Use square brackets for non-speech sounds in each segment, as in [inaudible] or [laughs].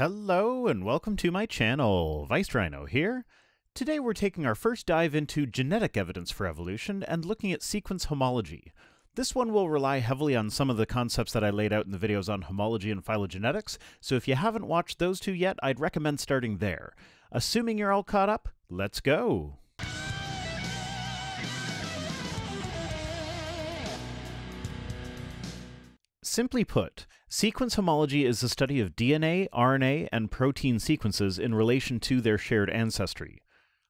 Hello and welcome to my channel, Vice Rhino here. Today we're taking our first dive into genetic evidence for evolution and looking at sequence homology. This one will rely heavily on some of the concepts that I laid out in the videos on homology and phylogenetics, so if you haven't watched those two yet, I'd recommend starting there. Assuming you're all caught up, let's go! Simply put, sequence homology is the study of DNA, RNA, and protein sequences in relation to their shared ancestry.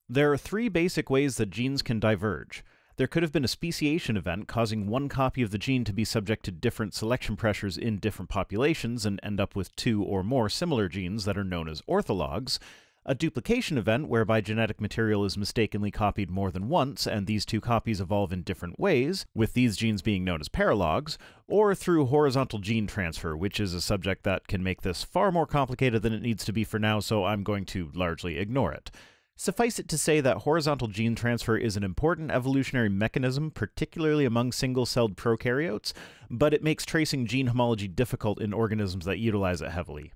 There are three basic ways that genes can diverge. There could have been a speciation event causing one copy of the gene to be subject to different selection pressures in different populations and end up with two or more similar genes that are known as orthologs. A duplication event, whereby genetic material is mistakenly copied more than once, and these two copies evolve in different ways, with these genes being known as paralogs, or through horizontal gene transfer, which is a subject that can make this far more complicated than it needs to be for now, so I'm going to largely ignore it. Suffice it to say that horizontal gene transfer is an important evolutionary mechanism, particularly among single celled prokaryotes, but it makes tracing gene homology difficult in organisms that utilize it heavily.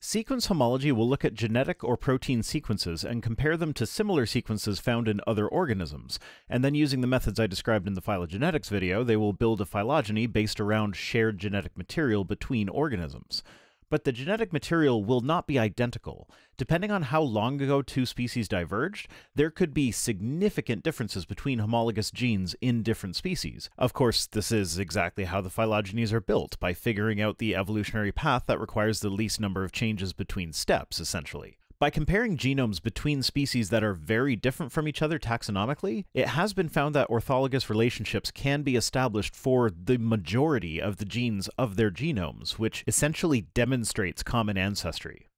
Sequence homology will look at genetic or protein sequences and compare them to similar sequences found in other organisms, and then using the methods I described in the phylogenetics video, they will build a phylogeny based around shared genetic material between organisms but the genetic material will not be identical. Depending on how long ago two species diverged, there could be significant differences between homologous genes in different species. Of course, this is exactly how the phylogenies are built, by figuring out the evolutionary path that requires the least number of changes between steps, essentially. By comparing genomes between species that are very different from each other taxonomically, it has been found that orthologous relationships can be established for the majority of the genes of their genomes, which essentially demonstrates common ancestry.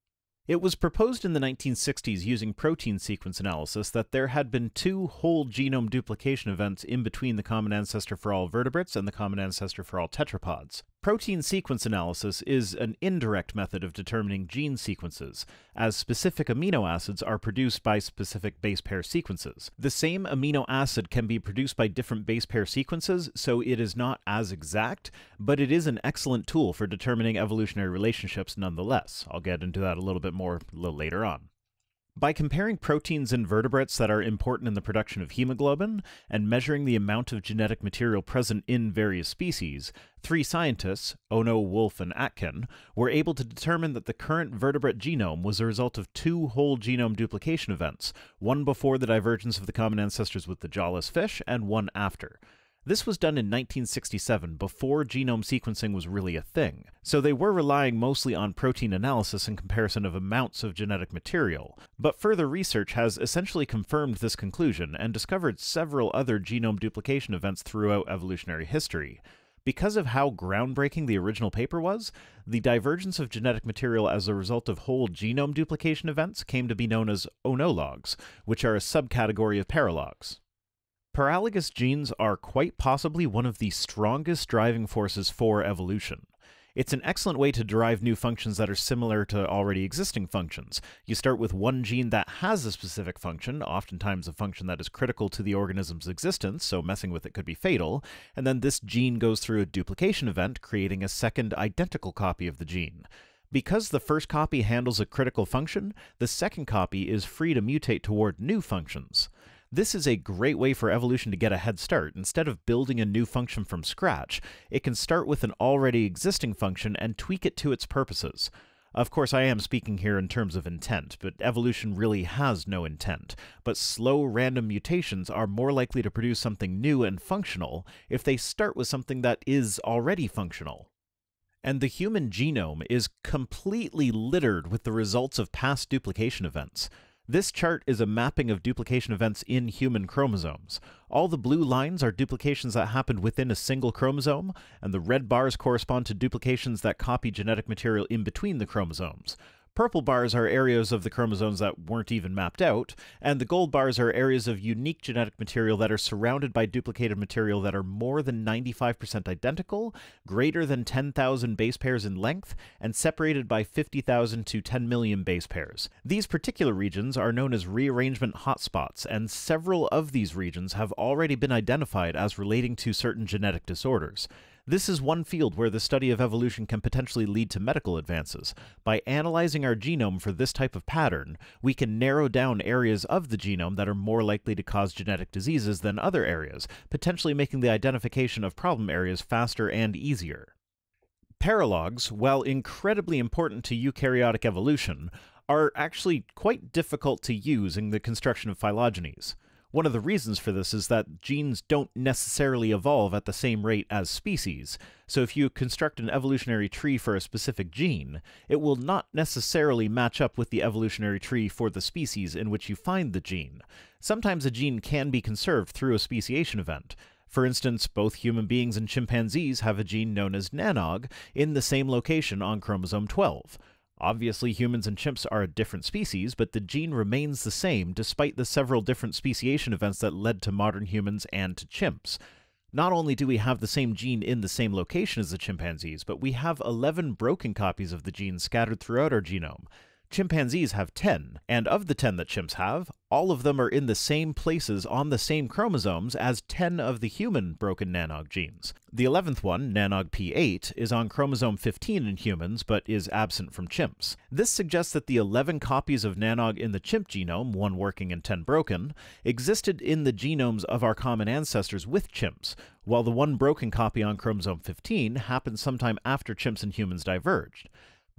It was proposed in the 1960s using protein sequence analysis that there had been two whole genome duplication events in between the common ancestor for all vertebrates and the common ancestor for all tetrapods. Protein sequence analysis is an indirect method of determining gene sequences, as specific amino acids are produced by specific base pair sequences. The same amino acid can be produced by different base pair sequences, so it is not as exact, but it is an excellent tool for determining evolutionary relationships nonetheless. I'll get into that a little bit more a little later on. By comparing proteins in vertebrates that are important in the production of hemoglobin and measuring the amount of genetic material present in various species, three scientists, Ono, Wolf, and Atkin, were able to determine that the current vertebrate genome was a result of two whole genome duplication events, one before the divergence of the common ancestors with the jawless fish and one after. This was done in 1967, before genome sequencing was really a thing, so they were relying mostly on protein analysis and comparison of amounts of genetic material. But further research has essentially confirmed this conclusion and discovered several other genome duplication events throughout evolutionary history. Because of how groundbreaking the original paper was, the divergence of genetic material as a result of whole genome duplication events came to be known as onologs, which are a subcategory of paralogs. Paralogous genes are quite possibly one of the strongest driving forces for evolution. It's an excellent way to derive new functions that are similar to already existing functions. You start with one gene that has a specific function, oftentimes a function that is critical to the organism's existence, so messing with it could be fatal, and then this gene goes through a duplication event, creating a second identical copy of the gene. Because the first copy handles a critical function, the second copy is free to mutate toward new functions. This is a great way for evolution to get a head start. Instead of building a new function from scratch, it can start with an already existing function and tweak it to its purposes. Of course, I am speaking here in terms of intent, but evolution really has no intent. But slow random mutations are more likely to produce something new and functional if they start with something that is already functional. And the human genome is completely littered with the results of past duplication events. This chart is a mapping of duplication events in human chromosomes. All the blue lines are duplications that happened within a single chromosome, and the red bars correspond to duplications that copy genetic material in between the chromosomes purple bars are areas of the chromosomes that weren't even mapped out, and the gold bars are areas of unique genetic material that are surrounded by duplicated material that are more than 95% identical, greater than 10,000 base pairs in length, and separated by 50,000 to 10 million base pairs. These particular regions are known as rearrangement hotspots, and several of these regions have already been identified as relating to certain genetic disorders. This is one field where the study of evolution can potentially lead to medical advances. By analyzing our genome for this type of pattern, we can narrow down areas of the genome that are more likely to cause genetic diseases than other areas, potentially making the identification of problem areas faster and easier. Paralogs, while incredibly important to eukaryotic evolution, are actually quite difficult to use in the construction of phylogenies. One of the reasons for this is that genes don't necessarily evolve at the same rate as species. So if you construct an evolutionary tree for a specific gene, it will not necessarily match up with the evolutionary tree for the species in which you find the gene. Sometimes a gene can be conserved through a speciation event. For instance, both human beings and chimpanzees have a gene known as nanog in the same location on chromosome 12. Obviously, humans and chimps are a different species, but the gene remains the same despite the several different speciation events that led to modern humans and to chimps. Not only do we have the same gene in the same location as the chimpanzees, but we have 11 broken copies of the gene scattered throughout our genome. Chimpanzees have 10, and of the 10 that chimps have, all of them are in the same places on the same chromosomes as 10 of the human broken nanog genes. The 11th one, nanog P8, is on chromosome 15 in humans but is absent from chimps. This suggests that the 11 copies of nanog in the chimp genome, one working and 10 broken, existed in the genomes of our common ancestors with chimps, while the one broken copy on chromosome 15 happened sometime after chimps and humans diverged.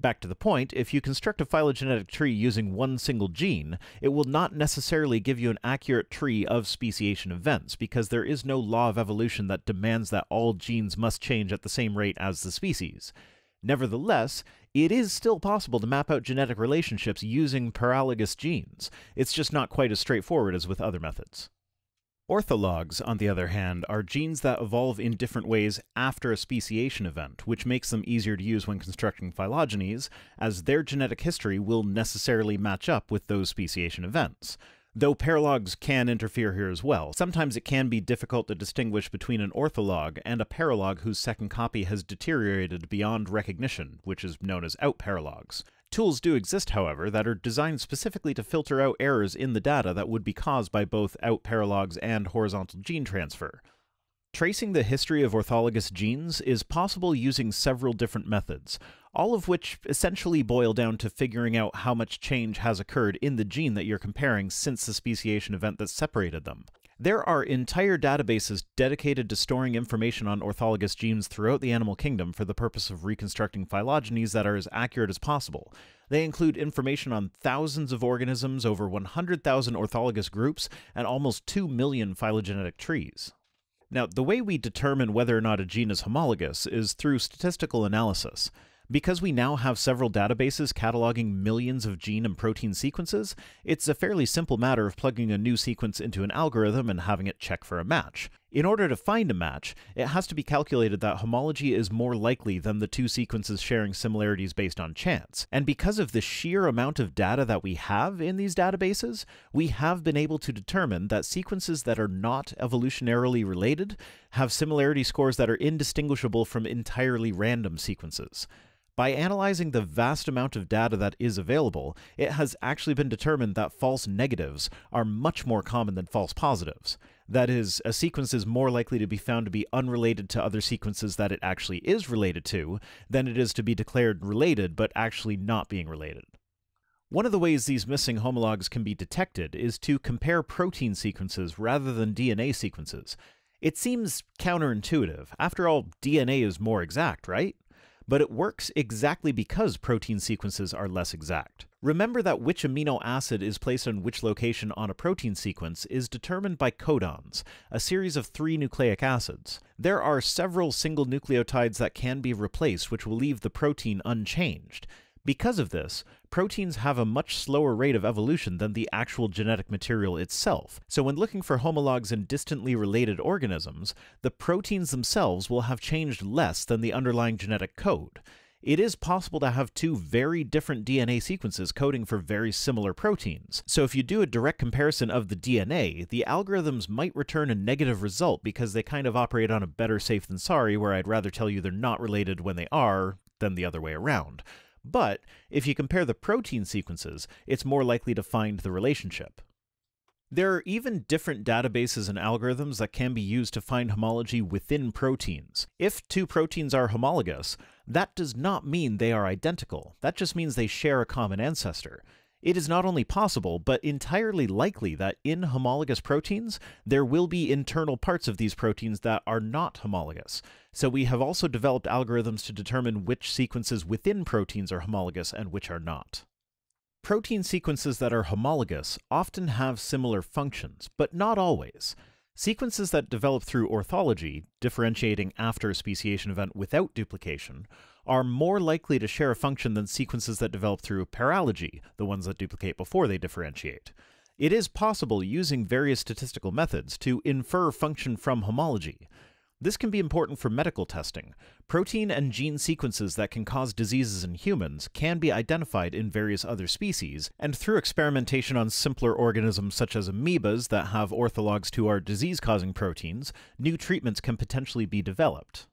Back to the point, if you construct a phylogenetic tree using one single gene, it will not necessarily give you an accurate tree of speciation events, because there is no law of evolution that demands that all genes must change at the same rate as the species. Nevertheless, it is still possible to map out genetic relationships using paralogous genes. It's just not quite as straightforward as with other methods. Orthologs, on the other hand, are genes that evolve in different ways after a speciation event, which makes them easier to use when constructing phylogenies, as their genetic history will necessarily match up with those speciation events. Though paralogs can interfere here as well, sometimes it can be difficult to distinguish between an ortholog and a paralog whose second copy has deteriorated beyond recognition, which is known as outparalogs. Tools do exist, however, that are designed specifically to filter out errors in the data that would be caused by both out paralogs and horizontal gene transfer. Tracing the history of orthologous genes is possible using several different methods, all of which essentially boil down to figuring out how much change has occurred in the gene that you're comparing since the speciation event that separated them. There are entire databases dedicated to storing information on orthologous genes throughout the animal kingdom for the purpose of reconstructing phylogenies that are as accurate as possible. They include information on thousands of organisms, over 100,000 orthologous groups, and almost 2 million phylogenetic trees. Now, the way we determine whether or not a gene is homologous is through statistical analysis. Because we now have several databases cataloging millions of gene and protein sequences, it's a fairly simple matter of plugging a new sequence into an algorithm and having it check for a match. In order to find a match, it has to be calculated that homology is more likely than the two sequences sharing similarities based on chance. And because of the sheer amount of data that we have in these databases, we have been able to determine that sequences that are not evolutionarily related have similarity scores that are indistinguishable from entirely random sequences. By analyzing the vast amount of data that is available, it has actually been determined that false negatives are much more common than false positives. That is, a sequence is more likely to be found to be unrelated to other sequences that it actually is related to than it is to be declared related but actually not being related. One of the ways these missing homologs can be detected is to compare protein sequences rather than DNA sequences. It seems counterintuitive. After all, DNA is more exact, right? but it works exactly because protein sequences are less exact. Remember that which amino acid is placed in which location on a protein sequence is determined by codons, a series of three nucleic acids. There are several single nucleotides that can be replaced, which will leave the protein unchanged. Because of this, proteins have a much slower rate of evolution than the actual genetic material itself, so when looking for homologs in distantly related organisms, the proteins themselves will have changed less than the underlying genetic code. It is possible to have two very different DNA sequences coding for very similar proteins, so if you do a direct comparison of the DNA, the algorithms might return a negative result because they kind of operate on a better safe than sorry, where I'd rather tell you they're not related when they are than the other way around. But if you compare the protein sequences, it's more likely to find the relationship. There are even different databases and algorithms that can be used to find homology within proteins. If two proteins are homologous, that does not mean they are identical. That just means they share a common ancestor. It is not only possible, but entirely likely that in homologous proteins, there will be internal parts of these proteins that are not homologous. So we have also developed algorithms to determine which sequences within proteins are homologous and which are not. Protein sequences that are homologous often have similar functions, but not always. Sequences that develop through orthology, differentiating after a speciation event without duplication, are more likely to share a function than sequences that develop through paralogy, the ones that duplicate before they differentiate. It is possible using various statistical methods to infer function from homology, this can be important for medical testing. Protein and gene sequences that can cause diseases in humans can be identified in various other species, and through experimentation on simpler organisms such as amoebas that have orthologs to our disease causing proteins, new treatments can potentially be developed.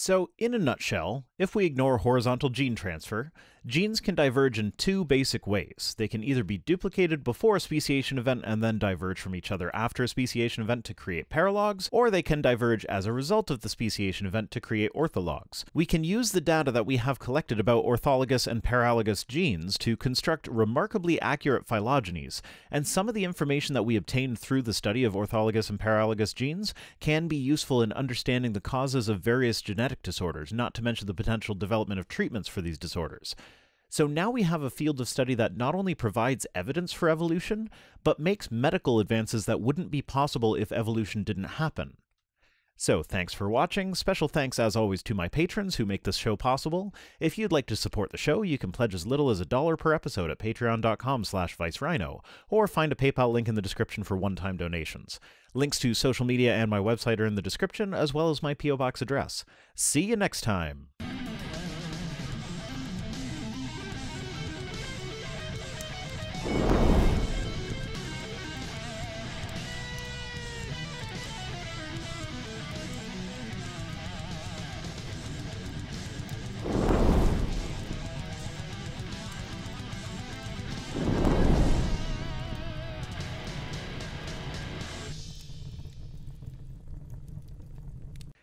So, in a nutshell, if we ignore horizontal gene transfer, genes can diverge in two basic ways. They can either be duplicated before a speciation event and then diverge from each other after a speciation event to create paralogs, or they can diverge as a result of the speciation event to create orthologs. We can use the data that we have collected about orthologous and paralogous genes to construct remarkably accurate phylogenies, and some of the information that we obtained through the study of orthologous and paralogous genes can be useful in understanding the causes of various genetic genetic disorders, not to mention the potential development of treatments for these disorders. So now we have a field of study that not only provides evidence for evolution, but makes medical advances that wouldn't be possible if evolution didn't happen. So thanks for watching. Special thanks as always to my patrons who make this show possible. If you'd like to support the show, you can pledge as little as a dollar per episode at patreon.com slash vicerhino, or find a PayPal link in the description for one-time donations. Links to social media and my website are in the description, as well as my P.O. Box address. See you next time!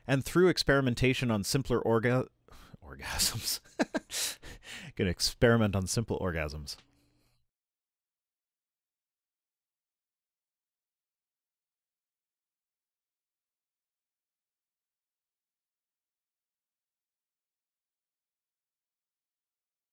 and through experimentation on simpler orga- [laughs] orgasms, [laughs] gonna experiment on simple orgasms.